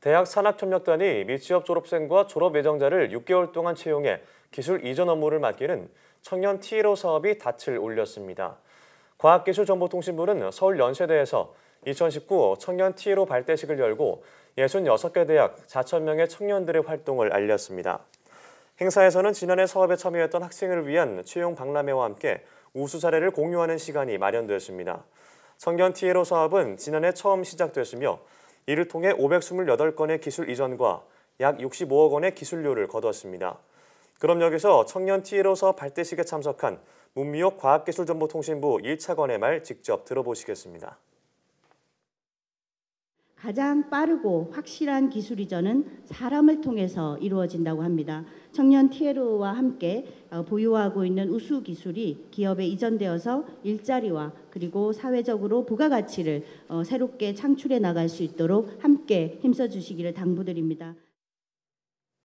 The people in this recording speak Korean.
대학 산학협력단이 미취업 졸업생과 졸업 예정자를 6개월 동안 채용해 기술 이전 업무를 맡기는 청년 T1호 사업이 닻을 올렸습니다. 과학기술정보통신부는 서울 연세대에서 2019 청년 T1호 발대식을 열고 66개 대학 4천명의 청년들의 활동을 알렸습니다. 행사에서는 지난해 사업에 참여했던 학생을 위한 채용 박람회와 함께 우수 사례를 공유하는 시간이 마련되었습니다. 청년 T1호 사업은 지난해 처음 시작됐으며 이를 통해 528건의 기술 이전과 약 65억 원의 기술료를 거두었습니다. 그럼 여기서 청년 TL로서 발대식에 참석한 문미옥 과학기술정보통신부 1차관의 말 직접 들어보시겠습니다. 가장 빠르고 확실한 기술 이전은 사람을 통해서 이루어진다고 합니다. 청년 티에르와 함께 어, 보유하고 있는 우수 기술이 기업에 이전되어서 일자리와 그리고 사회적으로 부가가치를 어, 새롭게 창출해 나갈 수 있도록 함께 힘써 주시기를 당부드립니다.